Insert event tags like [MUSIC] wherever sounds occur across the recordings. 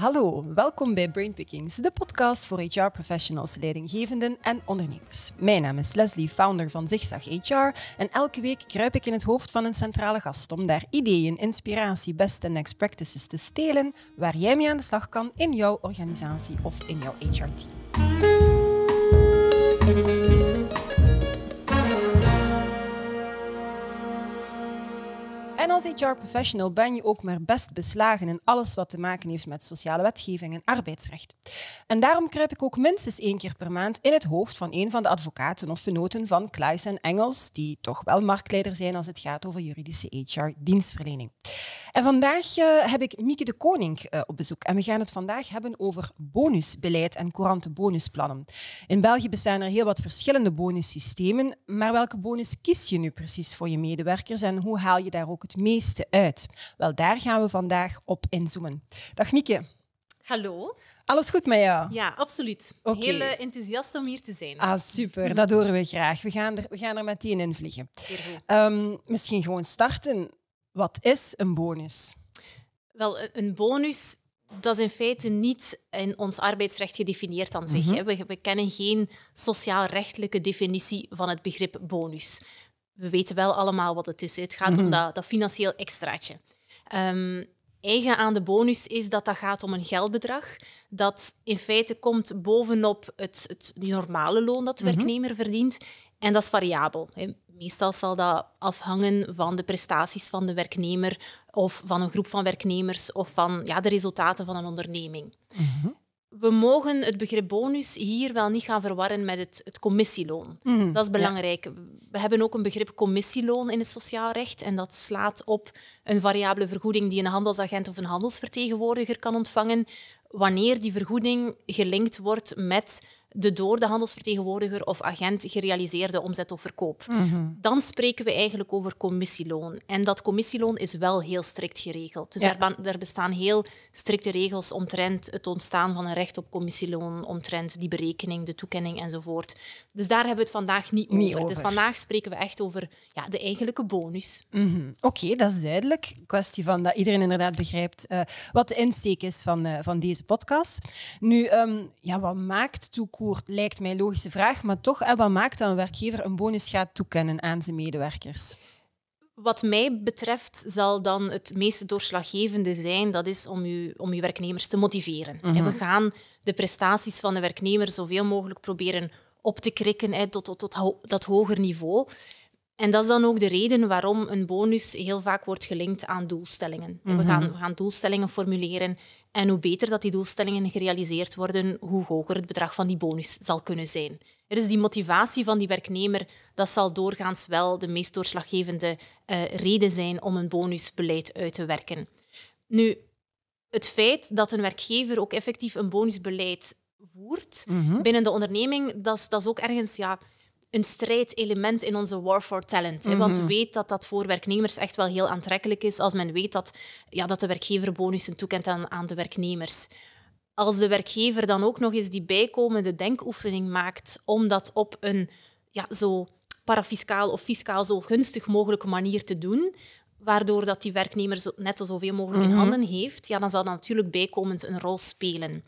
Hallo, welkom bij Brainpickings, de podcast voor HR-professionals, leidinggevenden en ondernemers. Mijn naam is Leslie, founder van Zigzag HR en elke week kruip ik in het hoofd van een centrale gast om daar ideeën, inspiratie, best en next practices te stelen waar jij mee aan de slag kan in jouw organisatie of in jouw HR-team. En als HR-professional ben je ook maar best beslagen in alles wat te maken heeft met sociale wetgeving en arbeidsrecht. En daarom kruip ik ook minstens één keer per maand in het hoofd van een van de advocaten of venoten van Kluis en Engels, die toch wel marktleider zijn als het gaat over juridische HR-dienstverlening. En vandaag eh, heb ik Mieke de Koning eh, op bezoek. En we gaan het vandaag hebben over bonusbeleid en courante bonusplannen. In België bestaan er heel wat verschillende bonussystemen. Maar welke bonus kies je nu precies voor je medewerkers en hoe haal je daar ook het meeste uit? Wel, daar gaan we vandaag op inzoomen. Dag Mieke. Hallo. Alles goed met jou? Ja, absoluut. Okay. Heel eh, enthousiast om hier te zijn. Ah, super. Dat horen we graag. We gaan er, we gaan er meteen in vliegen. Um, misschien gewoon starten. Wat is een bonus? Wel, een bonus dat is in feite niet in ons arbeidsrecht gedefinieerd aan zich. Mhm. we, we, kennen geen sociaal-rechtelijke definitie van het begrip bonus we weten wel allemaal wat het is. Het gaat om mhm. dat, dat, financieel extraatje. Ehm, eigen aan de bonus is dat dat gaat om een geldbedrag dat in feite komt bovenop het, het normale loon dat de mhm. werknemer verdient. En dat is variabel. Meestal zal dat afhangen van de prestaties van de werknemer of van een groep van werknemers of van ja, de resultaten van een onderneming. Mhm we mogen het begrip bonus hier wel niet gaan verwarren met het, het commissieloon. Mhm. dat is belangrijk. We hebben ook een begrip commissieloon in het sociaal recht. En dat slaat op een variabele vergoeding die een handelsagent of een handelsvertegenwoordiger kan ontvangen, wanneer die vergoeding gelinkt wordt met de door de handelsvertegenwoordiger of agent gerealiseerde omzet of verkoop. Mhm. Dan spreken we eigenlijk over commissieloon. En dat commissieloon is wel heel strikt geregeld. Dus ja. daar, bestaan heel strikte regels omtrent het ontstaan van een recht op commissieloon, omtrent die berekening, de toekenning enzovoort. Dus daar hebben we het vandaag niet, over. Dus vandaag spreken we echt over ja, de eigenlijke bonus. Mhm. Oké, dat is duidelijk. Kwestie van dat iedereen inderdaad begrijpt eh, wat de insteek is van, eh, van deze podcast. Nu, ehm, ja, wat maakt toekomst lijkt mij een logische vraag. Maar toch, Ebba, eh, maakt dat een werkgever een bonus gaat toekennen aan zijn medewerkers? Wat mij betreft zal dan het meest doorslaggevende zijn, dat is om je, om werknemers te motiveren. En mhm. we gaan de prestaties van de werknemer zoveel mogelijk proberen op te krikken tot, tot, tot dat hoger niveau. En dat is dan ook de reden waarom een bonus heel vaak wordt gelinkt aan doelstellingen. we, mhm. gaan, we, gaan, doelstellingen formuleren en hoe beter dat die doelstellingen gerealiseerd worden, hoe hoger het bedrag van die bonus zal kunnen zijn. Dus die motivatie van die werknemer, dat zal doorgaans wel de meest doorslaggevende eh, reden zijn om een bonusbeleid uit te werken. Nu, het feit dat een werkgever ook effectief een bonusbeleid voert mhm. binnen de onderneming, dat is, dat is ook ergens ja, een strijdelement in onze war for talent. Mm -hmm. Want mhm. weet dat dat voor werknemers echt wel heel aantrekkelijk is als men weet dat, ja, dat de werkgever bonussen toekent aan, aan de werknemers als de werkgever dan ook nog eens die bijkomende denkoefening maakt om dat op een ja, zo parafiscaal of fiscaal zo gunstig mogelijke manier te doen, waardoor dat die werknemer zo, net zoveel mogelijk in mhm. handen heeft, ja, dan zal dat natuurlijk bijkomend een rol spelen.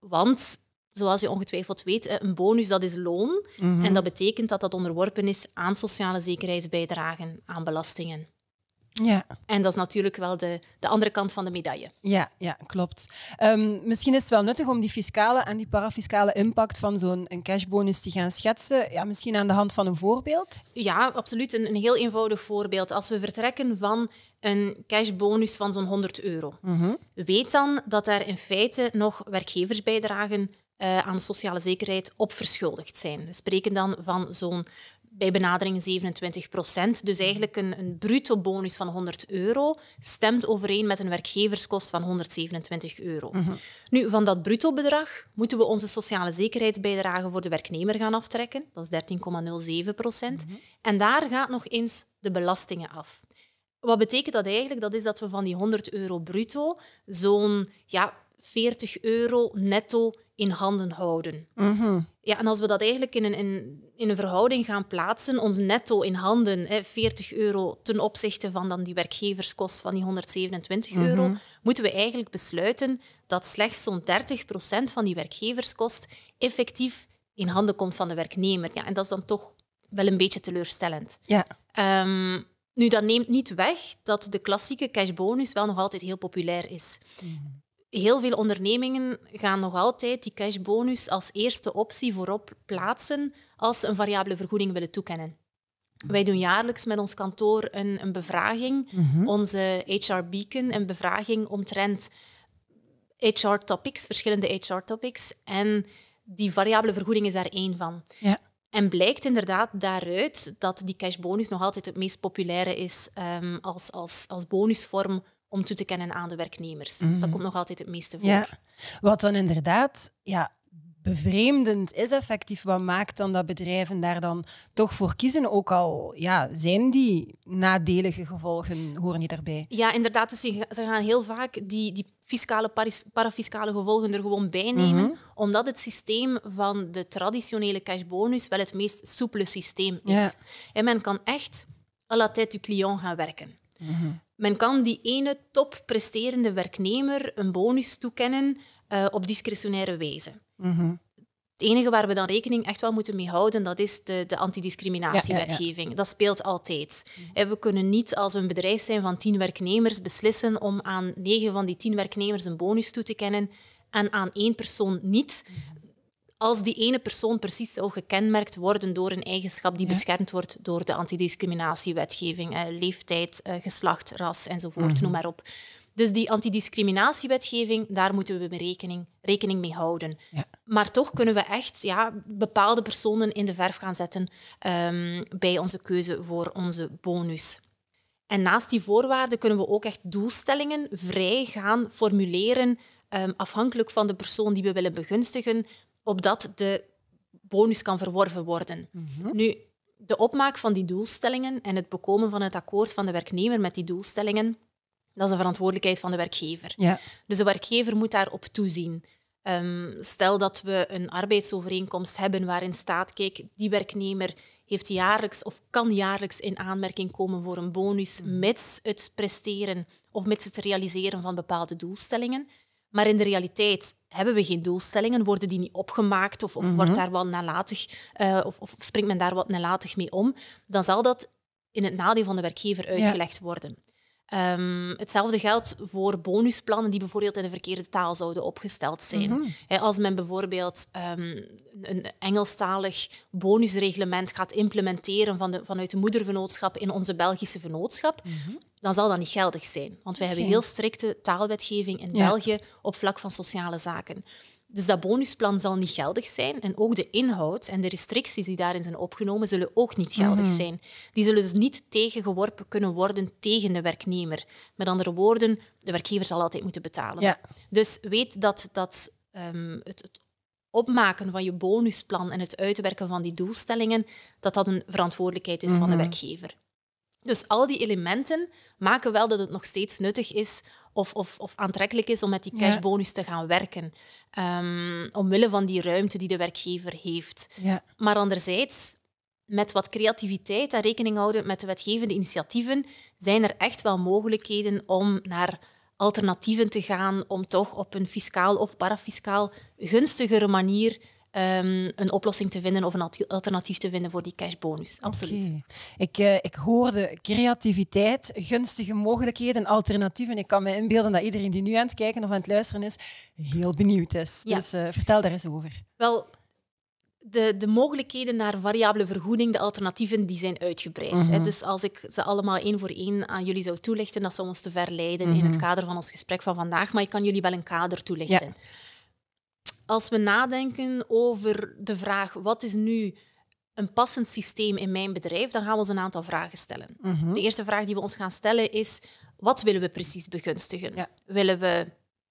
Want zoals je ongetwijfeld weet, eh, een bonus dat is loon. Mhm. En dat betekent dat dat onderworpen is aan sociale zekerheidsbijdragen, aan belastingen. Ja. En dat is natuurlijk wel de, de andere kant van de medaille. Ja, ja klopt. Ehm, misschien is het wel nuttig om die fiscale en die parafiscale impact van zo'n cashbonus te gaan schetsen. Ja, misschien aan de hand van een voorbeeld? Ja, absoluut. Een, een heel eenvoudig voorbeeld. Als we vertrekken van een cashbonus van zo'n 100 euro, mhm. weet dan dat daar in feite nog werkgeversbijdragen eh, aan sociale zekerheid op verschuldigd zijn. We spreken dan van zo'n bij benadering 27 procent. Dus eigenlijk een, een bruto bonus van 100 euro stemt overeen met een werkgeverskost van 127 euro. Mhm. Nu, van dat bruto bedrag moeten we onze sociale zekerheidsbijdrage voor de werknemer gaan aftrekken. Dat is 13,07 procent. Mhm. En daar gaat nog eens de belastingen af. Wat betekent dat eigenlijk? Dat is dat we van die 100 euro bruto zo'n ja, 40 euro netto in handen houden. Mhm. Ja, en als we dat eigenlijk in een, in, in, een verhouding gaan plaatsen, ons netto in handen, hè, 40 euro ten opzichte van dan die werkgeverskost van die 127 mhm. euro, moeten we eigenlijk besluiten dat slechts zo'n 30% van die werkgeverskost effectief in handen komt van de werknemer. Ja, en dat is dan toch wel een beetje teleurstellend. Ja. Ehm, nu, dat neemt niet weg dat de klassieke cashbonus wel nog altijd heel populair is. Mhm heel veel ondernemingen gaan nog altijd die cashbonus als eerste optie voorop plaatsen als ze een variabele vergoeding willen toekennen. Wij doen jaarlijks met ons kantoor een, een bevraging, mhm. onze HR Beacon, een bevraging omtrent HR-topics, verschillende HR-topics. En die variabele vergoeding is daar één van. Ja. En blijkt inderdaad daaruit dat die cashbonus nog altijd het meest populaire is ehm, als, als, als bonusvorm om toe te kennen aan de werknemers. Dat mhm. komt nog altijd het meeste voor. Wat dan inderdaad ja, bevreemdend is effectief. Wat maakt dan dat bedrijven daar dan toch voor kiezen? Ook al ja, zijn die nadelige gevolgen, horen die daarbij? Ja, inderdaad. Dus ze gaan heel vaak die, die fiscale, parafiscale gevolgen er gewoon bij nemen. Mhm. Omdat het systeem van de traditionele cashbonus wel het meest soepele systeem is. En men kan echt à la tête du client gaan werken. Mhm. Men kan die ene top presterende werknemer een bonus toekennen eh, op discretionaire wijze. Mhm. Het enige waar we dan rekening echt wel moeten mee houden, dat is de, de antidiscriminatiewetgeving. Dat speelt altijd. Mhm. We kunnen niet als we een bedrijf zijn van tien werknemers beslissen om aan negen van die tien werknemers een bonus toe te kennen en aan één persoon niet als die ene persoon precies zou gekenmerkt worden door een eigenschap die beschermd wordt door de antidiscriminatiewetgeving, eh, leeftijd, eh, geslacht, ras enzovoort, mhm. noem maar op. Dus die antidiscriminatiewetgeving, daar moeten we rekening, rekening mee houden. Maar toch kunnen we echt ja, bepaalde personen in de verf gaan zetten ehm, bij onze keuze voor onze bonus. En naast die voorwaarden kunnen we ook echt doelstellingen vrij gaan formuleren, ehm, afhankelijk van de persoon die we willen begunstigen, opdat de bonus kan verworven worden. Mhm. Nu, de opmaak van die doelstellingen en het bekomen van het akkoord van de werknemer met die doelstellingen, dat is een verantwoordelijkheid van de werkgever. Ja. Dus de werkgever moet daarop toezien. Ehm, stel dat we een arbeidsovereenkomst hebben waarin staat, kijk, die werknemer heeft jaarlijks of kan jaarlijks in aanmerking komen voor een bonus, mits mhm. het presteren of mits het realiseren van bepaalde doelstellingen. Maar in de realiteit hebben we geen doelstellingen, worden die niet opgemaakt of, of wordt mhm. daar wel nalatig, uh, of, of, springt men daar wat nalatig mee om, dan zal dat in het nadeel van de werkgever uitgelegd worden. Ehm, hetzelfde geldt voor bonusplannen die bijvoorbeeld in de verkeerde taal zouden opgesteld zijn. Mhm. als men bijvoorbeeld ehm, een Engelstalig bonusreglement gaat implementeren van vanuit de moedervernootschap in onze Belgische vernootschap, mhm dan zal dat niet geldig zijn. Want wij hebben heel strikte taalwetgeving in België op vlak van sociale zaken. Dus dat bonusplan zal niet geldig zijn. En ook de inhoud en de restricties die daarin zijn opgenomen, zullen ook niet geldig mhm. zijn. Die zullen dus niet tegengeworpen kunnen worden tegen de werknemer. Met andere woorden, de werkgever zal altijd moeten betalen. Dus weet dat, dat ehm, het, het opmaken van je bonusplan en het uitwerken van die doelstellingen, dat dat een verantwoordelijkheid is van de mhm. werkgever. Dus al die elementen maken wel dat het nog steeds nuttig is of, of, of aantrekkelijk is om met die cashbonus te gaan werken. Ehm, omwille van die ruimte die de werkgever heeft. Ja. Maar anderzijds, met wat creativiteit en rekening houden met de wetgevende initiatieven, zijn er echt wel mogelijkheden om naar alternatieven te gaan, om toch op een fiscaal of parafiscaal gunstigere manier Ehm, een oplossing te vinden of een alternatief te vinden voor die cashbonus. Absoluut. Ik, eh, ik hoorde creativiteit, gunstige mogelijkheden, alternatieven. Ik kan me inbeelden dat iedereen die nu aan het kijken of aan het luisteren is, heel benieuwd is. Dus eh, vertel daar eens over. Wel, de, de, mogelijkheden naar variabele vergoeding, de alternatieven, die zijn uitgebreid. hè? Mhm. Dus als ik ze allemaal één voor één aan jullie zou toelichten, dat zou ons te ver leiden in mhm. het kader van ons gesprek van vandaag. Maar ik kan jullie wel een kader toelichten als we nadenken over de vraag wat is nu een passend systeem in mijn bedrijf, dan gaan we ons een aantal vragen stellen. Mhm. De eerste vraag die we ons gaan stellen is, wat willen we precies begunstigen? Willen we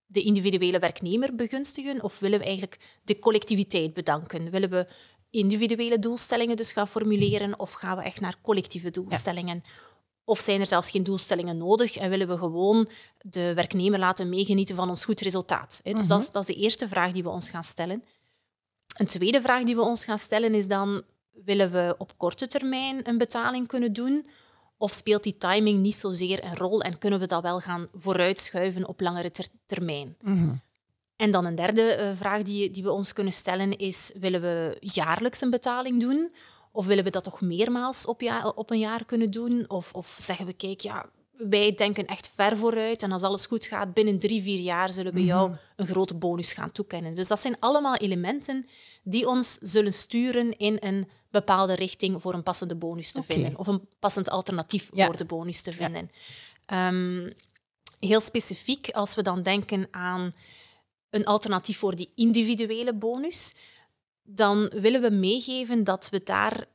de individuele werknemer begunstigen of willen we eigenlijk de collectiviteit bedanken? Willen we individuele doelstellingen dus gaan formuleren of gaan we echt naar collectieve doelstellingen? Of zijn er zelfs geen doelstellingen nodig en willen we gewoon de werknemer laten meegenieten van ons goed resultaat? Dus dat, is, mhm. dat is de eerste vraag die we ons gaan stellen. Een tweede vraag die we ons gaan stellen is dan, willen we op korte termijn een betaling kunnen doen? Of speelt die timing niet zozeer een rol en kunnen we dat wel gaan vooruitschuiven op langere termijn? Mhm. En dan een derde eh, vraag die, die we ons kunnen stellen is, willen we jaarlijks een betaling doen? Of willen we dat toch meermaals op, op een jaar kunnen doen? Of, of zeggen we, kijk, ja, wij denken echt ver vooruit. En als alles goed gaat, binnen drie, vier jaar zullen we jou mhm. een grote bonus gaan toekennen. Dus dat zijn allemaal elementen die ons zullen sturen in een bepaalde richting voor een passende bonus te vinden. Of een passend alternatief voor de bonus te vinden. Ehm, heel specifiek, als we dan denken aan een alternatief voor die individuele bonus, dan willen we meegeven dat we daar,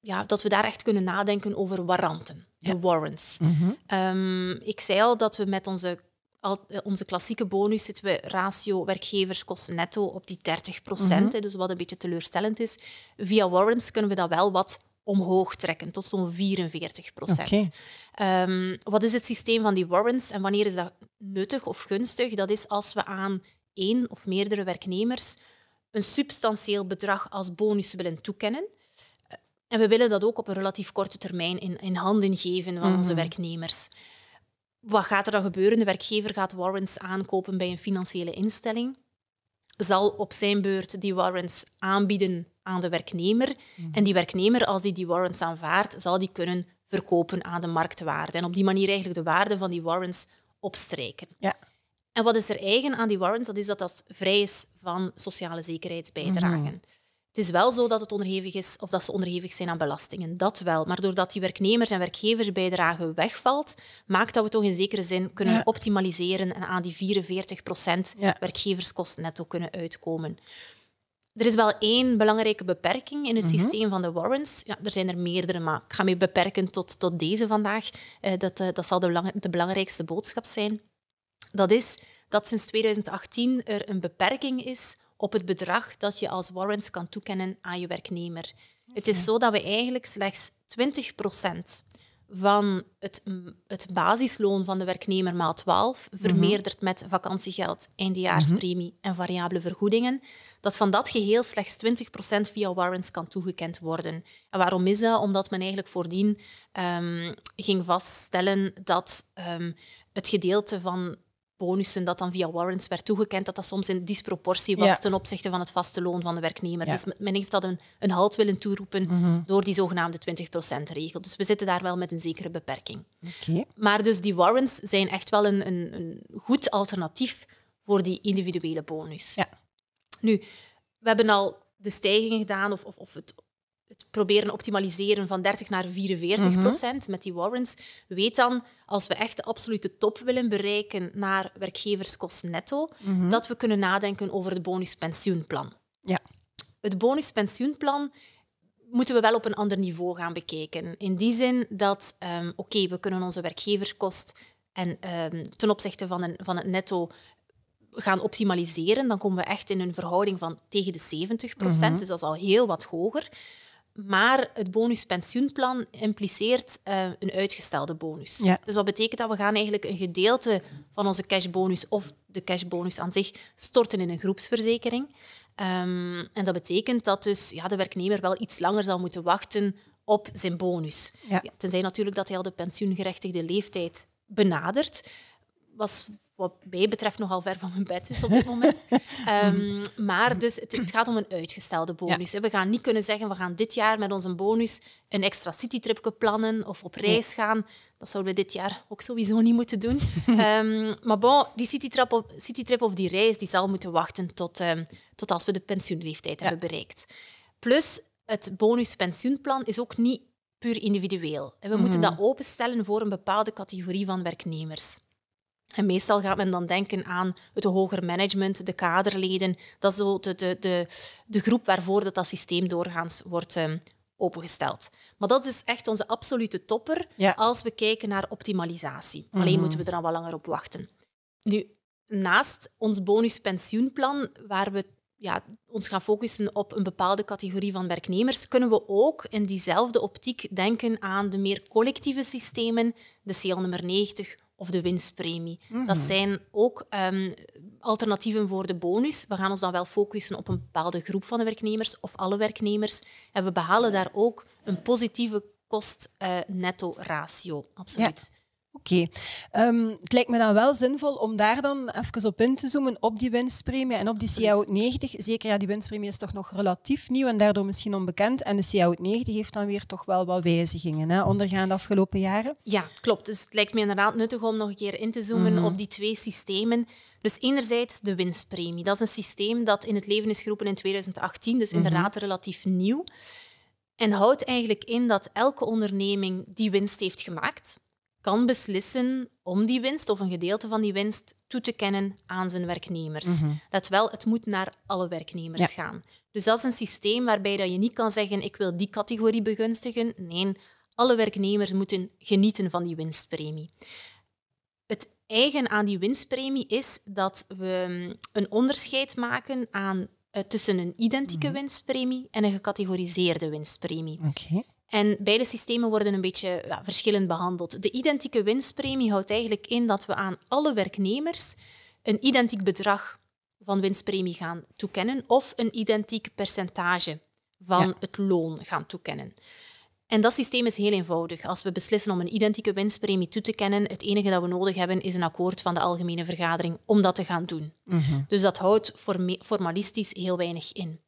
ja, dat we daar echt kunnen nadenken over warranten, ja. de warrants. Mhm. Ehm, ik zei al dat we met onze, eh, onze klassieke bonus zitten we ratio werkgeverskosten netto op die 30 procent, mhm. dus wat een beetje teleurstellend is. Via warrants kunnen we dat wel wat omhoog trekken, tot zo'n 44 procent. Ehm, wat is het systeem van die warrants en wanneer is dat nuttig of gunstig? Dat is als we aan één of meerdere werknemers een substantieel bedrag als bonus willen toekennen. Eh, en we willen dat ook op een relatief korte termijn in, in handen geven van onze mhm. werknemers. Wat gaat er dan gebeuren? De werkgever gaat warrants aankopen bij een financiële instelling, zal op zijn beurt die warrants aanbieden aan de werknemer. Mhm. En die werknemer, als die die warrants aanvaardt, zal die kunnen verkopen aan de marktwaarde. En op die manier eigenlijk de waarde van die warrants opstrijken. Ja. En wat is er eigen aan die warrants? Dat is dat dat vrij is van sociale zekerheidsbijdragen. Mhm. Het is wel zo dat, het onderhevig is, of dat ze onderhevig zijn aan belastingen. Dat wel. Maar doordat die werknemers- en werkgeversbijdrage wegvalt, maakt dat we toch in zekere zin kunnen optimaliseren en aan die 44% ja. werkgeverskosten netto kunnen uitkomen. Er is wel één belangrijke beperking in het mhm. systeem van de warrants. Ja, er zijn er meerdere, maar ik ga me beperken tot, tot deze vandaag. Eh, dat, eh, dat zal de belangrijkste boodschap zijn. Dat is dat sinds 2018 er een beperking is op het bedrag dat je als warrants kan toekennen aan je werknemer. Het is zo dat we eigenlijk slechts 20% van het, het basisloon van de werknemer maal 12 mhm. vermeerderd met vakantiegeld, eindejaarspremie mhm. en variabele vergoedingen, dat van dat geheel slechts 20% via warrants kan toegekend worden. En waarom is dat? Omdat men eigenlijk voordien um, ging vaststellen dat ehm, het gedeelte van bonussen dat dan via warrants werd toegekend, dat dat soms in disproportie was ten opzichte van het vaste loon van de werknemer. Dus men heeft dat een, een halt willen toeroepen mhm. door die zogenaamde 20%-regel. Dus we zitten daar wel met een zekere beperking. Maar dus die warrants zijn echt wel een, een, een goed alternatief voor die individuele bonus. Ja. Nu, we hebben al de stijgingen gedaan of, of, of het het proberen optimaliseren van 30 naar 44 mhm. procent met die warrants. Weet dan, als we echt de absolute top willen bereiken naar werkgeverskost netto, mhm. dat we kunnen nadenken over het bonus-pensioenplan. Ja. Het bonus-pensioenplan moeten we wel op een ander niveau gaan bekijken. In die zin dat, ehm, oké, we kunnen onze werkgeverskost en, ehm, ten opzichte van, een, van het netto gaan optimaliseren, dan komen we echt in een verhouding van tegen de 70 procent. Mhm. Dus dat is al heel wat hoger. Maar het bonuspensioenplan impliceert eh, een uitgestelde bonus. Ja. Dus wat betekent dat? We gaan eigenlijk een gedeelte van onze cashbonus of de cashbonus aan zich storten in een groepsverzekering. Ehm, en dat betekent dat dus ja, de werknemer wel iets langer zal moeten wachten op zijn bonus. Ja. Tenzij natuurlijk dat hij al de pensioengerechtigde leeftijd benadert. Was wat mij betreft nogal ver van mijn bed is op dit moment. [LAUGHS] Ehm, maar dus het, gaat om een uitgestelde bonus. We gaan niet kunnen zeggen, we gaan dit jaar met onze bonus een extra citytripje plannen of op reis gaan. Dat zouden we dit jaar ook sowieso niet moeten doen. [LAUGHS] Ehm, maar bon, die citytrip, citytrip of die reis, die zal moeten wachten tot, ehm, tot als we de pensioenleeftijd hebben bereikt. Plus, het bonuspensioenplan is ook niet puur individueel. we moeten mhm. dat openstellen voor een bepaalde categorie van werknemers. En meestal gaat men dan denken aan het hoger management, de kaderleden. Dat is zo de, de, de, de groep waarvoor dat, dat systeem doorgaans wordt ehm, opengesteld. Maar dat is dus echt onze absolute topper als we kijken naar optimalisatie. Alleen mhm. moeten we er dan wel langer op wachten. Nu, naast ons bonuspensioenplan, waar we ja, ons gaan focussen op een bepaalde categorie van werknemers, kunnen we ook in diezelfde optiek denken aan de meer collectieve systemen, de CL nummer 90 of de winstpremie. Dat mhm. zijn ook ehm, alternatieven voor de bonus. We gaan ons dan wel focussen op een bepaalde groep van de werknemers of alle werknemers. En we behalen daar ook een positieve kost-netto-ratio. Eh, absoluut. Oké. Ehm, het lijkt me dan wel zinvol om daar dan even op in te zoomen, op die winstpremie en op die CAO90. Zeker, ja, die winstpremie is toch nog relatief nieuw en daardoor misschien onbekend. En de CAO90 heeft dan weer toch wel wat wijzigingen hè, ondergaan de afgelopen jaren. Ja, klopt. Dus het lijkt me inderdaad nuttig om nog een keer in te zoomen mhm. op die twee systemen. Dus enerzijds de winstpremie. Dat is een systeem dat in het leven is geroepen in 2018, dus mhm. inderdaad relatief nieuw. En houdt eigenlijk in dat elke onderneming die winst heeft gemaakt, kan beslissen om die winst of een gedeelte van die winst toe te kennen aan zijn werknemers. Mhm. Dat wel, het moet naar alle werknemers gaan. Dus dat is een systeem waarbij dat je niet kan zeggen ik wil die categorie begunstigen. Nee, alle werknemers moeten genieten van die winstpremie. Het eigen aan die winstpremie is dat we mm, een onderscheid maken aan, eh, tussen een identieke mhm. winstpremie en een gecategoriseerde winstpremie. En beide systemen worden een beetje ja, verschillend behandeld. De identieke winstpremie houdt eigenlijk in dat we aan alle werknemers een identiek bedrag van winstpremie gaan toekennen of een identiek percentage van het loon gaan toekennen. En dat systeem is heel eenvoudig. Als we beslissen om een identieke winstpremie toe te kennen, het enige dat we nodig hebben is een akkoord van de algemene vergadering om dat te gaan doen. Mhm. Dus dat houdt formalistisch heel weinig in.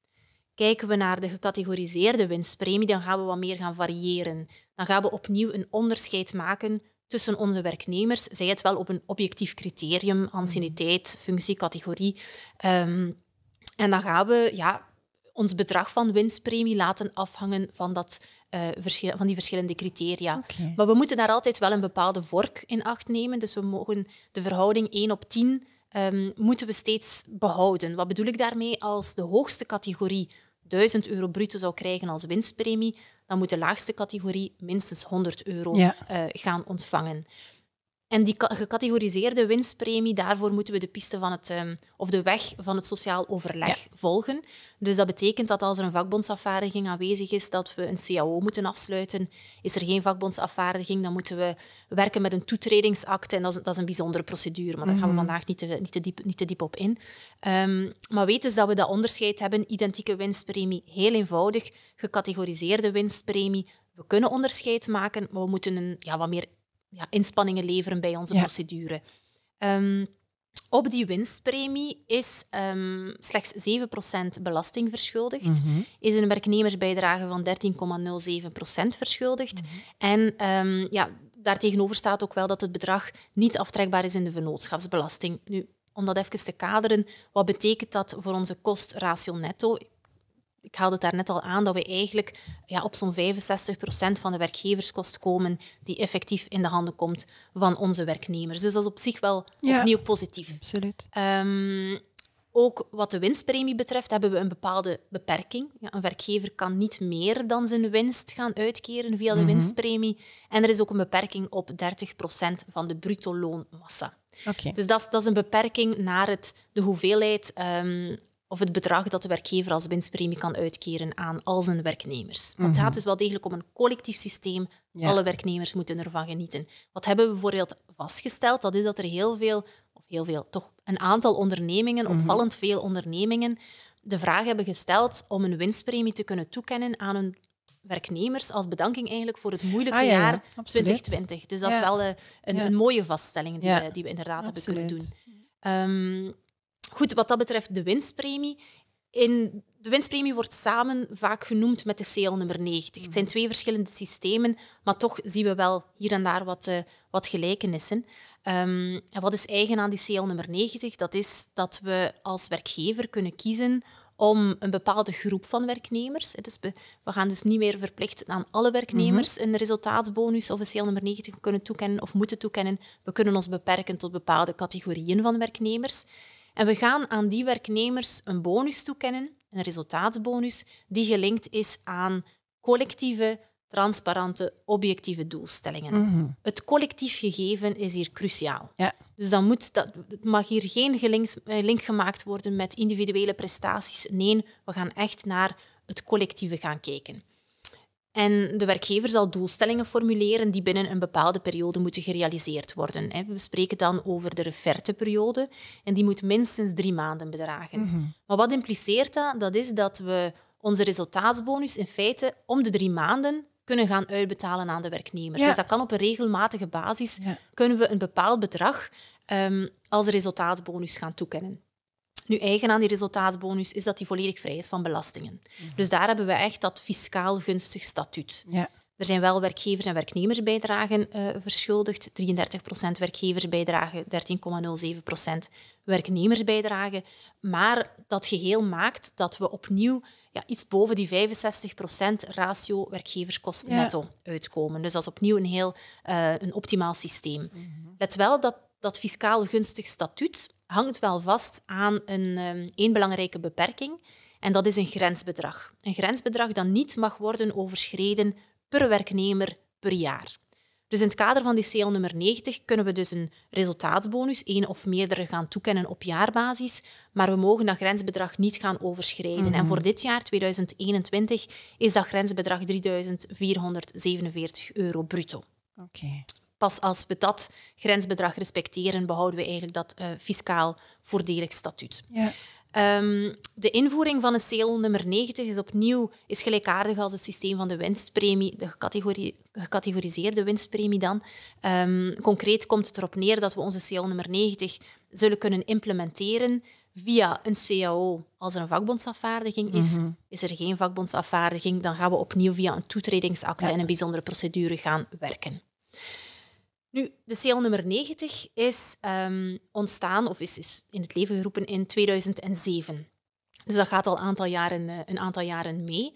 Kijken we naar de gecategoriseerde winstpremie, dan gaan we wat meer gaan variëren. Dan gaan we opnieuw een onderscheid maken tussen onze werknemers, zij het wel op een objectief criterium, anciëniteit, mm. functie, categorie. Ehm, en dan gaan we ja, ons bedrag van winstpremie laten afhangen van, dat, eh, van die verschillende criteria. Maar we moeten daar altijd wel een bepaalde vork in acht nemen. Dus we mogen de verhouding 1 op 10 ehm, moeten we steeds behouden. Wat bedoel ik daarmee? Als de hoogste categorie 1000 euro bruto zou krijgen als winstpremie, dan moet de laagste categorie minstens 100 euro eh, gaan ontvangen. En die gecategoriseerde winstpremie, daarvoor moeten we de piste van het, ehm, of de weg van het sociaal overleg volgen. Dus dat betekent dat als er een vakbondsafvaardiging aanwezig is, dat we een CAO moeten afsluiten. Is er geen vakbondsafvaardiging, dan moeten we werken met een toetredingsakte. En dat is, dat is een bijzondere procedure, maar daar gaan we mhm. vandaag niet te, niet te, diep, niet te diep op in. Ehm, maar weet dus dat we dat onderscheid hebben. Identieke winstpremie, heel eenvoudig. Gecategoriseerde winstpremie, we kunnen onderscheid maken, maar we moeten een ja, wat meer ja, inspanningen leveren bij onze procedure. Ehm, op die winstpremie is ehm, slechts 7% belasting verschuldigd, mhm. is een werknemersbijdrage van 13,07% verschuldigd. Mhm. En um, ja, daartegenover staat ook wel dat het bedrag niet aftrekbaar is in de vennootschapsbelasting. Nu, om dat even te kaderen, wat betekent dat voor onze kostratio netto? ik haalde het net al aan, dat we eigenlijk ja, op zo'n 65% van de werkgeverskost komen die effectief in de handen komt van onze werknemers. Dus dat is op zich wel opnieuw positief. Absoluut. Ehm, ook wat de winstpremie betreft hebben we een bepaalde beperking. Ja, een werkgever kan niet meer dan zijn winst gaan uitkeren via de mhm. winstpremie. En er is ook een beperking op 30% van de bruto loonmassa. Dus dat is, dat is, een beperking naar het, de hoeveelheid ehm, of het bedrag dat de werkgever als winstpremie kan uitkeren aan al zijn werknemers. Want het mhm. gaat dus wel degelijk om een collectief systeem. Alle werknemers moeten ervan genieten. Wat hebben we bijvoorbeeld vastgesteld? Dat is dat er heel veel, of heel veel, toch een aantal ondernemingen, mhm. opvallend veel ondernemingen, de vraag hebben gesteld om een winstpremie te kunnen toekennen aan hun werknemers als bedanking eigenlijk voor het moeilijke ah, jaar 2020. Dus dat is wel eh, een, een, mooie vaststelling die, we, die we inderdaad hebben kunnen doen. Um, Goed, wat dat betreft de winstpremie. In de winstpremie wordt samen vaak genoemd met de CL nummer 90. Het zijn twee verschillende systemen, maar toch zien we wel hier en daar wat, eh, wat gelijkenissen. Ehm, en wat is eigen aan die CL nummer 90? Dat is dat we als werkgever kunnen kiezen om een bepaalde groep van werknemers. Dus we, gaan dus niet meer verplicht aan alle werknemers mhm. een resultaatsbonus of een CL nummer 90 kunnen toekennen of moeten toekennen. We kunnen ons beperken tot bepaalde categorieën van werknemers. En we gaan aan die werknemers een bonus toekennen, een resultaatsbonus, die gelinkt is aan collectieve, transparante, objectieve doelstellingen. Mhm. Het collectief gegeven is hier cruciaal. Ja. Dus dan moet dat, mag hier geen eh, link gemaakt worden met individuele prestaties. Nee, we gaan echt naar het collectieve gaan kijken. En de werkgever zal doelstellingen formuleren die binnen een bepaalde periode moeten gerealiseerd worden. We spreken dan over de referteperiode en die moet minstens drie maanden bedragen. Mhm. Maar wat impliceert dat? Dat is dat we onze resultaatsbonus in feite om de drie maanden kunnen gaan uitbetalen aan de werknemers. Dus dat kan op een regelmatige basis, kunnen we een bepaald bedrag ehm, als resultaatsbonus gaan toekennen. Nu, eigen aan die resultaatbonus is dat die volledig vrij is van belastingen. Mhm. Dus daar hebben we echt dat fiscaal gunstig statuut. Ja. Er zijn wel werkgevers- en werknemersbijdragen eh, verschuldigd. 33% werkgeversbijdragen, 13,07% werknemersbijdragen. Maar dat geheel maakt dat we opnieuw ja, iets boven die 65% ratio werkgeverskosten netto uitkomen. Dus dat is opnieuw een heel eh, een optimaal systeem. Mhm. Let wel dat dat fiscaal gunstig statuut hangt wel vast aan een, ehm, één belangrijke beperking. En dat is een grensbedrag. Een grensbedrag dat niet mag worden overschreden per werknemer per jaar. Dus in het kader van die CL nummer 90 kunnen we dus een resultaatbonus, één of meerdere, gaan toekennen op jaarbasis. Maar we mogen dat grensbedrag niet gaan overschrijden. En mhm. voor dit jaar, 2021, is dat grensbedrag 3.447 euro bruto. Oké pas als we dat grensbedrag respecteren, behouden we eigenlijk dat eh, fiscaal voordelig statuut. Ja. Ehm, de invoering van een CL nummer 90 is opnieuw is gelijkaardig als het systeem van de winstpremie, de gecategoriseerde winstpremie dan. Ehm, concreet komt het erop neer dat we onze CL nummer 90 zullen kunnen implementeren via een CAO. Als er een vakbondsafvaardiging is, mhm. is er geen vakbondsafvaardiging, dan gaan we opnieuw via een toetredingsakte en een bijzondere procedure gaan werken. Nu, de CL nummer 90 is ehm, ontstaan of is, in het leven geroepen in 2007. Dus dat gaat al aantal jaren, eh, een aantal jaren mee.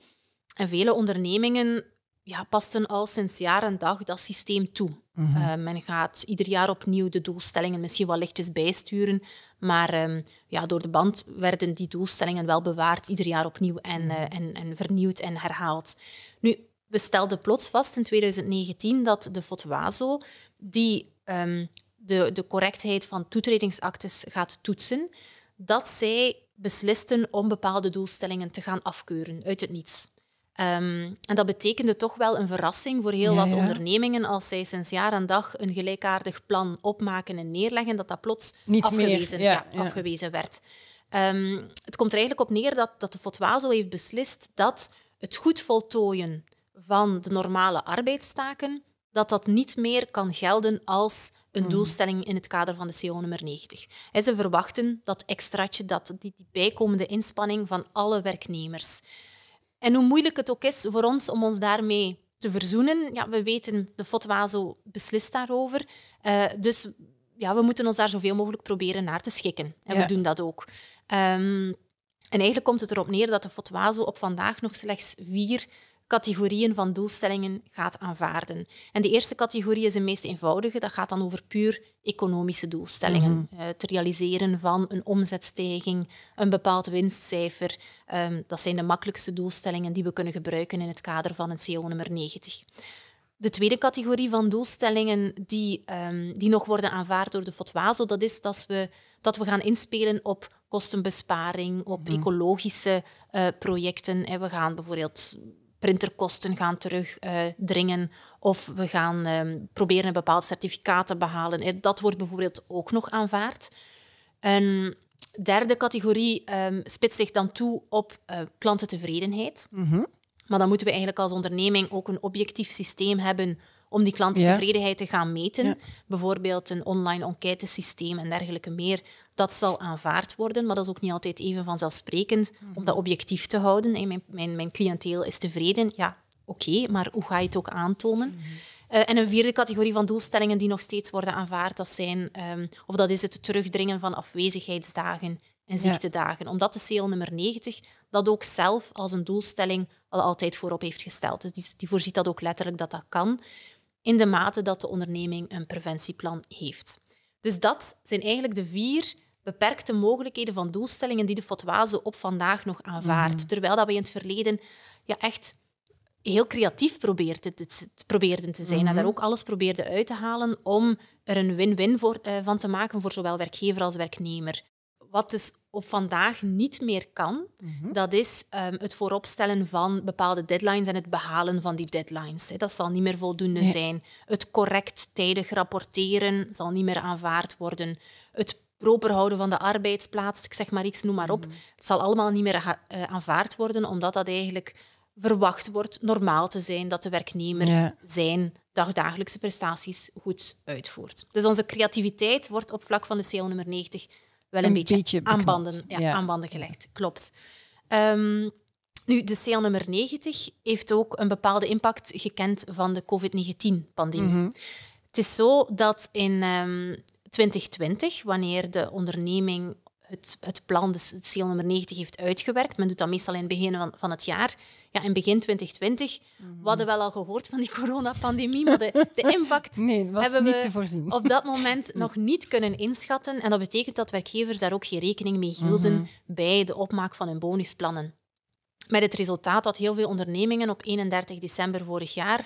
En vele ondernemingen ja, pasten al sinds jaar en dag dat systeem toe. Mhm. Ehm, men gaat ieder jaar opnieuw de doelstellingen misschien wel lichtjes bijsturen. Maar ehm, ja, door de band werden die doelstellingen wel bewaard, ieder jaar opnieuw en, mhm. eh, en, en vernieuwd en herhaald. Nu, we stelden plots vast in 2019 dat de Fotwazo, die ehm, de, de correctheid van toetredingsactes gaat toetsen, dat zij beslisten om bepaalde doelstellingen te gaan afkeuren uit het niets. Ehm, en dat betekende toch wel een verrassing voor heel wat ondernemingen als zij sinds jaar en dag een gelijkaardig plan opmaken en neerleggen, dat dat plots afgewezen, werd. Ehm, het komt er eigenlijk op neer dat, dat de Fotwazo heeft beslist dat het goed voltooien van de normale arbeidstaken, dat dat niet meer kan gelden als een mhm. doelstelling in het kader van de CO nummer 90. ze verwachten dat extraatje, dat, die, bijkomende inspanning van alle werknemers. En hoe moeilijk het ook is voor ons om ons daarmee te verzoenen, ja, we weten, de FOTWASO beslist daarover. Uh, dus ja, we moeten ons daar zoveel mogelijk proberen naar te schikken. En we doen dat ook. Ehm, en eigenlijk komt het erop neer dat de FOTWASO op vandaag nog slechts vier categorieën van doelstellingen gaat aanvaarden. En de eerste categorie is de meest eenvoudige. Dat gaat dan over puur economische doelstellingen. Mhm. Eh, het realiseren van een omzetstijging, een bepaald winstcijfer. Ehm, dat zijn de makkelijkste doelstellingen die we kunnen gebruiken in het kader van een CO nummer 90. De tweede categorie van doelstellingen die, ehm, die nog worden aanvaard door de fotwazo, dat is dat we, dat we gaan inspelen op kostenbesparing, op mhm. ecologische eh, projecten. En eh, we gaan bijvoorbeeld printerkosten gaan terugdringen. Uh, of we gaan ehm, proberen een bepaald certificaat te behalen. Eh, dat wordt bijvoorbeeld ook nog aanvaard. Een derde categorie um, spitst zich dan toe op eh, klantentevredenheid. Mhm. Maar dan moeten we eigenlijk als onderneming ook een objectief systeem hebben om die klanttevredenheid te gaan meten. Bijvoorbeeld een online enquêtesysteem en dergelijke meer. Dat zal aanvaard worden, maar dat is ook niet altijd even vanzelfsprekend om mhm. dat objectief te houden. mijn, mijn, mijn cliënteel is tevreden, ja, oké, maar hoe ga je het ook aantonen? Mhm. Eh, en een vierde categorie van doelstellingen die nog steeds worden aanvaard, dat zijn, ehm, of dat is het terugdringen van afwezigheidsdagen en ziektedagen. Ja. Omdat de CL nummer 90 dat ook zelf als een doelstelling al altijd voorop heeft gesteld. Dus die, die voorziet dat ook letterlijk dat dat kan in de mate dat de onderneming een preventieplan heeft. Dus dat zijn eigenlijk de vier beperkte mogelijkheden van doelstellingen die de fotoase op vandaag nog aanvaardt. Mhm. Terwijl dat we in het verleden ja, echt heel creatief probeerden te zijn en daar mhm. ook alles probeerden uit te halen om er een win-win uh, van te maken voor zowel werkgever als werknemer wat dus op vandaag niet meer kan, mhm. dat is ehm, het vooropstellen van bepaalde deadlines en het behalen van die deadlines. Hè. Dat zal niet meer voldoende zijn. Het correct tijdig rapporteren zal niet meer aanvaard worden. Het proper houden van de arbeidsplaats, ik zeg maar iets, noem maar op, mhm. het zal allemaal niet meer eh, aanvaard worden, omdat dat eigenlijk verwacht wordt normaal te zijn dat de werknemer zijn dagdagelijkse prestaties goed uitvoert. Dus onze creativiteit wordt op vlak van de CO nummer 90 wel een, beetje, aanbanden, ja, ja. banden gelegd. Klopt. Ehm, nu, de CL nummer 90 heeft ook een bepaalde impact gekend van de COVID-19-pandemie. Mhm. Het is zo dat in 2020, ehm, wanneer de onderneming het, het plan, dus het CO nummer 90, heeft uitgewerkt. Men doet dat meestal in het begin van, van het jaar. Ja, in begin 2020. Mm. We hadden wel al gehoord van die [LAUGHS] coronapandemie, maar de, de impact [LAUGHS] nee, was hebben niet we te voorzien. op dat moment [LAUGHS] nog niet kunnen inschatten. En dat betekent dat werkgevers daar ook geen rekening mee hielden mhm. bij de opmaak van hun bonusplannen. Met het resultaat dat heel veel ondernemingen op 31 december vorig jaar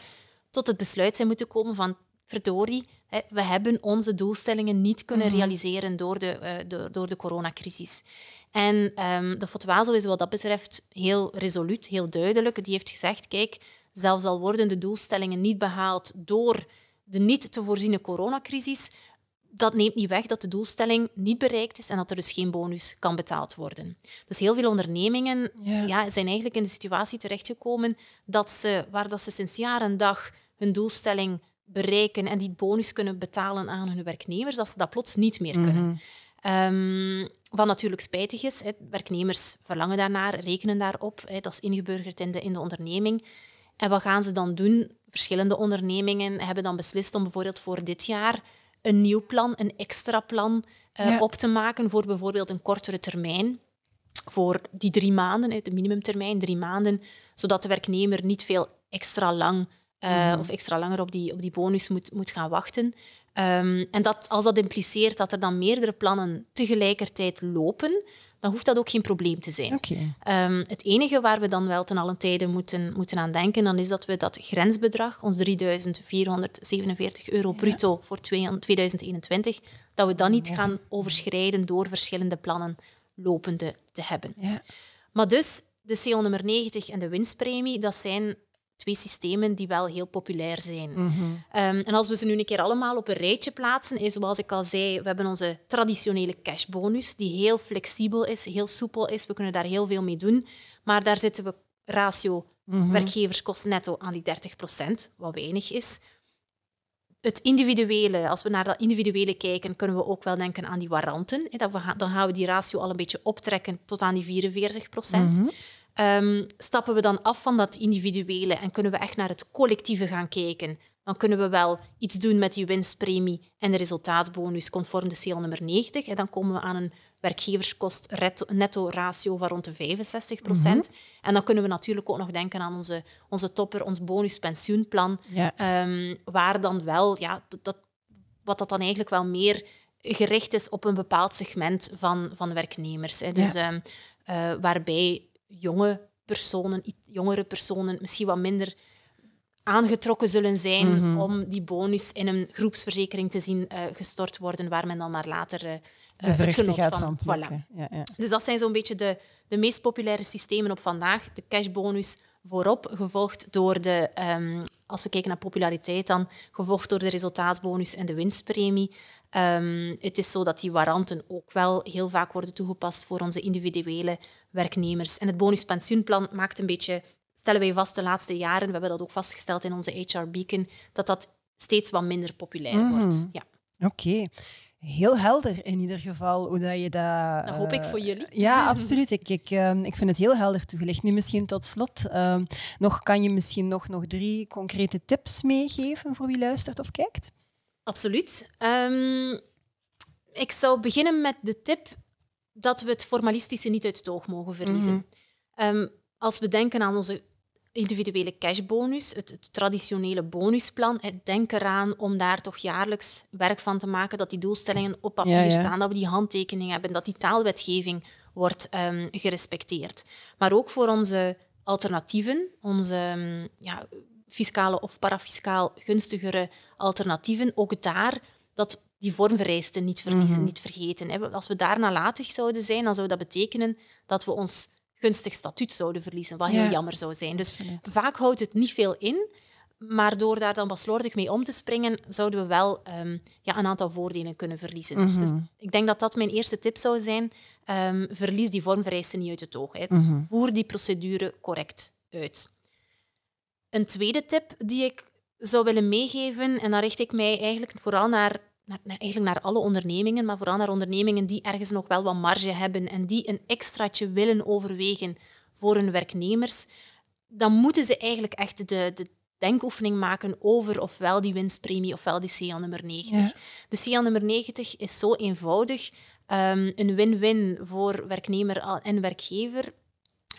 tot het besluit zijn moeten komen van verdorie, we hebben onze doelstellingen niet kunnen mhm. realiseren door de, eh, door, de coronacrisis. En ehm, de Fotwazo is wat dat betreft heel resoluut, heel duidelijk. Die heeft gezegd, kijk, zelfs al worden de doelstellingen niet behaald door de niet te voorziene coronacrisis, dat neemt niet weg dat de doelstelling niet bereikt is en dat er dus geen bonus kan betaald worden. Dus heel veel ondernemingen ja, zijn eigenlijk in de situatie terechtgekomen dat ze, waar dat ze sinds jaar en dag hun doelstelling bereiken en die bonus kunnen betalen aan hun werknemers, dat ze dat plots niet meer kunnen. Mm wat natuurlijk spijtig is, werknemers verlangen daarnaar, rekenen daarop, hè, dat is ingeburgerd in de, in de onderneming. En wat gaan ze dan doen? Verschillende ondernemingen hebben dan beslist om bijvoorbeeld voor dit jaar een nieuw plan, een extra plan eh, op te maken voor bijvoorbeeld een kortere termijn. Voor die drie maanden, de minimumtermijn, drie maanden, zodat de werknemer niet veel extra lang eh, mhm. of extra langer op die, op die bonus moet, moet gaan wachten. Ehm, en dat, als dat impliceert dat er dan meerdere plannen tegelijkertijd lopen, dan hoeft dat ook geen probleem te zijn. Ehm, het enige waar we dan wel ten allen tijde moeten, moeten aan denken, dan is dat we dat grensbedrag, ons 3.447 euro bruto voor 2021, dat we dan niet gaan overschrijden door verschillende plannen lopende te hebben. Ja. Maar dus de CO nummer 90 en de winstpremie, dat zijn twee systemen die wel heel populair zijn. Mhm. Ehm, en als we ze nu een keer allemaal op een rijtje plaatsen, is zoals ik al zei, we hebben onze traditionele cashbonus, die heel flexibel is, heel soepel is. We kunnen daar heel veel mee doen. Maar daar zitten we ratio mm werkgeverskost netto aan die 30%, wat weinig is. Het individuele, als we naar dat individuele kijken, kunnen we ook wel denken aan die waranten. Dan gaan we die ratio al een beetje optrekken tot aan die 44 procent. Mhm. Ehm, stappen we dan af van dat individuele en kunnen we echt naar het collectieve gaan kijken. Dan kunnen we wel iets doen met die winstpremie en de resultaatbonus conform de CL nummer 90. En dan komen we aan een werkgeverskost netto ratio van rond de 65 procent. Mhm. En dan kunnen we natuurlijk ook nog denken aan onze, onze topper, ons bonuspensioenplan, ehm, waar dan wel, ja, dat, wat dat dan eigenlijk wel meer gericht is op een bepaald segment van, van werknemers. Hè. Dus ehm, eh, waarbij jonge personen, jongere personen, misschien wat minder aangetrokken zullen zijn mhm. om die bonus in een groepsverzekering te zien eh, gestort worden, waar men dan maar later uh, het van... van ja, ja. Dus dat zijn zo'n beetje de, de meest populaire systemen op vandaag. De cashbonus voorop, gevolgd door de, ehm, als we kijken naar populariteit dan, gevolgd door de resultaatbonus en de winstpremie. Ehm, het is zo dat die warranten ook wel heel vaak worden toegepast voor onze individuele werknemers. En het bonuspensioenplan maakt een beetje, stellen wij vast de laatste jaren, we hebben dat ook vastgesteld in onze HR Beacon, dat dat steeds wat minder populair mhm. wordt. Ja. Oké. Heel helder in ieder geval hoe dat je dat. Dat hoop ik voor eh, jullie. Ja, [LAUGHS] absoluut. Ik, ik, ehm, ik vind het heel helder toegelicht. Nu misschien tot slot ehm, nog kan je misschien nog, nog drie concrete tips meegeven voor wie luistert of kijkt. Absoluut. Ehm, ik zou beginnen met de tip dat we het formalistische niet uit het oog mogen verliezen. Mhm. Ehm, als we denken aan onze individuele cashbonus, het, het, traditionele bonusplan, denk eraan om daar toch jaarlijks werk van te maken, dat die doelstellingen op papier staan, dat we die handtekening hebben, dat die taalwetgeving wordt ehm, gerespecteerd. Maar ook voor onze alternatieven, onze ehm, ja, fiscale of parafiscaal gunstigere alternatieven, ook daar dat die vormvereisten niet verliezen, mhm. niet vergeten. Hè. Als we daar nalatig zouden zijn, dan zou dat betekenen dat we ons gunstig statuut zouden verliezen, wat heel jammer zou zijn. Dus vaak houdt het niet veel in, maar door daar dan baslordig mee om te springen, zouden we wel ehm, ja, een aantal voordelen kunnen verliezen. Mhm. Dus ik denk dat dat mijn eerste tip zou zijn. Ehm, verlies die vormvereisten niet uit het oog. Hè. Mhm. Voer die procedure correct uit. Een tweede tip die ik zou willen meegeven, en dan richt ik mij eigenlijk vooral naar eigenlijk naar alle ondernemingen, maar vooral naar ondernemingen die ergens nog wel wat marge hebben en die een extraatje willen overwegen voor hun werknemers, dan moeten ze eigenlijk echt de, de denkoefening maken over ofwel die winstpremie ofwel die CA nummer 90. De CA nummer 90 is zo eenvoudig, ehm, een win-win voor werknemer en werkgever,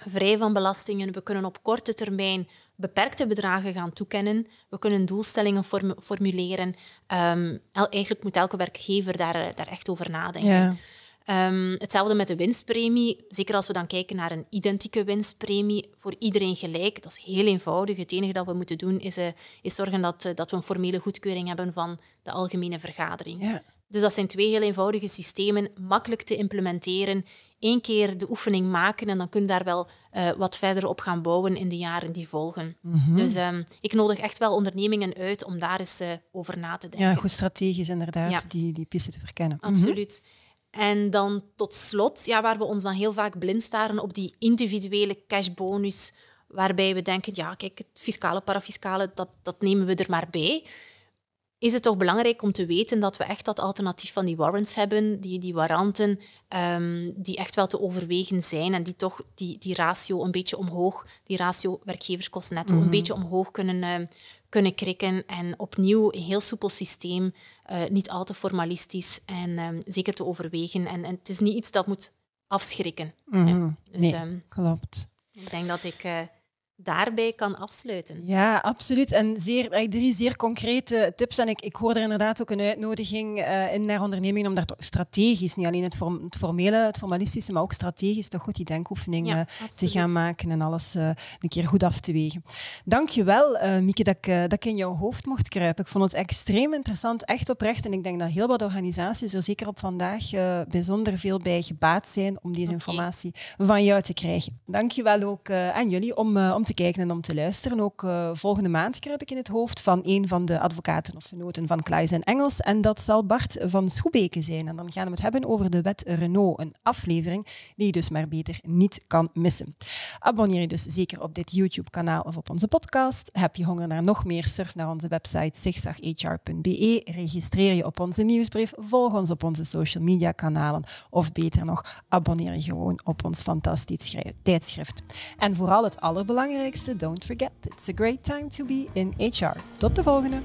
vrij van belastingen. We kunnen op korte termijn beperkte bedragen gaan toekennen. We kunnen doelstellingen formuleren. Ehm, el, eigenlijk moet elke werkgever daar, eh, daar echt over nadenken. Ehm, hetzelfde met de winstpremie. Zeker als we dan kijken naar een identieke winstpremie, voor iedereen gelijk. Dat is heel eenvoudig. Het enige dat we moeten doen is, uh, is zorgen dat, eh, dat we een formele goedkeuring hebben van de algemene vergadering. Ja. Dus dat zijn twee heel eenvoudige systemen, makkelijk te implementeren. Eén keer de oefening maken en dan kun je daar wel eh, wat verder op gaan bouwen in de jaren die volgen. Mhm. Dus ehm, ik nodig echt wel ondernemingen uit om daar eens eh, over na te denken. Ja, goed strategisch inderdaad, ja. die, die piste te verkennen. Mhm. Absoluut. En dan tot slot, ja, waar we ons dan heel vaak blind staren op die individuele cashbonus, waarbij we denken, ja, kijk, het fiscale, parafiscale, dat, dat nemen we er maar bij is het toch belangrijk om te weten dat we echt dat alternatief van die warrants hebben, die, die warranten, ehm, die echt wel te overwegen zijn en die toch die, die ratio een beetje omhoog, die ratio werkgeverskosten netto, een mhm. beetje omhoog kunnen, ehm, kunnen krikken. En opnieuw een heel soepel systeem, eh, niet al te formalistisch en ehm, zeker te overwegen. En, en, het is niet iets dat moet afschrikken. Mm dus, nee, klopt. Ik denk dat ik... Eh, daarbij kan afsluiten. Ja, absoluut. En zeer, drie zeer concrete tips. En ik, ik hoor er inderdaad ook een uitnodiging eh, in naar ondernemingen om daar strategisch, niet alleen het, het, formele, het formalistische, maar ook strategisch toch goed die denkoefeningen te gaan maken en alles eh, een keer goed af te wegen. Dankjewel, uh, eh, Mieke, dat ik, dat in jouw hoofd mocht kruipen. Ik vond het extreem interessant, echt oprecht. En ik denk dat heel wat organisaties er zeker op vandaag bijzonder veel bij gebaat zijn om deze informatie van jou te krijgen. Dankjewel ook aan jullie om, om te kijken en om te luisteren. Ook eh, volgende maand heb ik in het hoofd van een van de advocaten of venoten van Klaes en Engels. En dat zal Bart van Schoebeke zijn. En dan gaan we het hebben over de wet Renault. Een aflevering die je dus maar beter niet kan missen. Abonneer je dus zeker op dit YouTube-kanaal of op onze podcast. Heb je honger naar nog meer? Surf naar onze website zigzaghr.be. Registreer je op onze nieuwsbrief. Volg ons op onze social media kanalen. Of beter nog, abonneer je gewoon op ons fantastisch tijdschrift. En vooral het allerbelangrijkste belangrijkste don't forget. It's a great time to be in HR. Tot de volgende!